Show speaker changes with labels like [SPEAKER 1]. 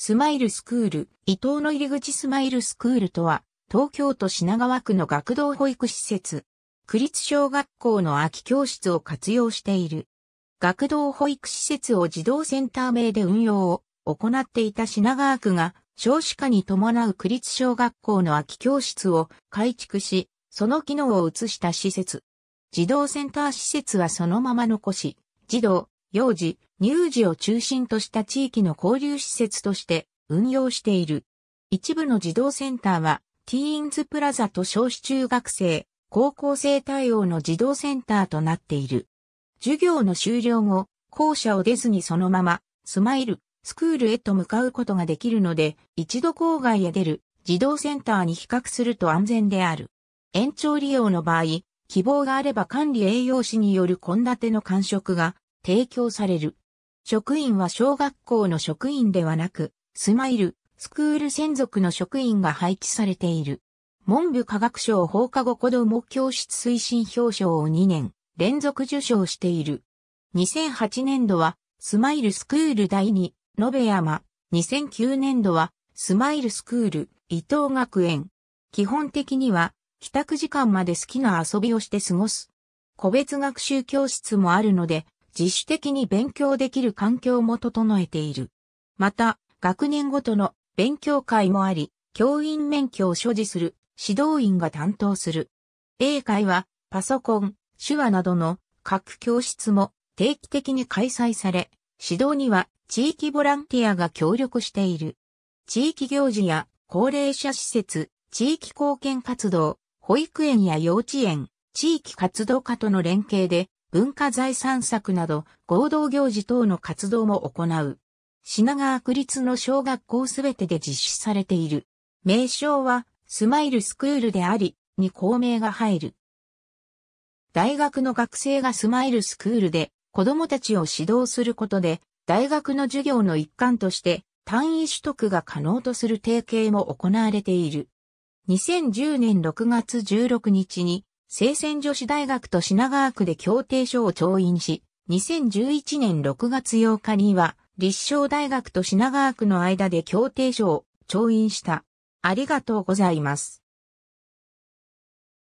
[SPEAKER 1] スマイルスクール、伊東の入り口スマイルスクールとは、東京都品川区の学童保育施設、区立小学校の空き教室を活用している。学童保育施設を児童センター名で運用を行っていた品川区が、少子化に伴う区立小学校の空き教室を改築し、その機能を移した施設。児童センター施設はそのまま残し、児童、幼児、乳児を中心とした地域の交流施設として運用している。一部の児童センターは、ティーンズプラザと少子中学生、高校生対応の児童センターとなっている。授業の終了後、校舎を出ずにそのまま、スマイル、スクールへと向かうことができるので、一度郊外へ出る、児童センターに比較すると安全である。延長利用の場合、希望があれば管理栄養士による献立の完食が提供される。職員は小学校の職員ではなく、スマイル、スクール専属の職員が配置されている。文部科学省放課後子ども教室推進表彰を2年連続受賞している。2008年度はスマイルスクール第2、延山。2009年度はスマイルスクール、伊藤学園。基本的には帰宅時間まで好きな遊びをして過ごす。個別学習教室もあるので、自主的に勉強できる環境も整えている。また、学年ごとの勉強会もあり、教員免許を所持する指導員が担当する。英会はパソコン、手話などの各教室も定期的に開催され、指導には地域ボランティアが協力している。地域行事や高齢者施設、地域貢献活動、保育園や幼稚園、地域活動家との連携で文化財散策など合同行事等の活動も行う。品川区立の小学校すべてで実施されている。名称はスマイルスクールであり、に校名が入る。大学の学生がスマイルスクールで子供たちを指導することで、大学の授業の一環として単位取得が可能とする提携も行われている。2010年6月16日に聖戦女子大学と品川区で協定書を調印し、2011年6月8日には、立正大学と品川区の間で協定書を調印した。ありがとうございます。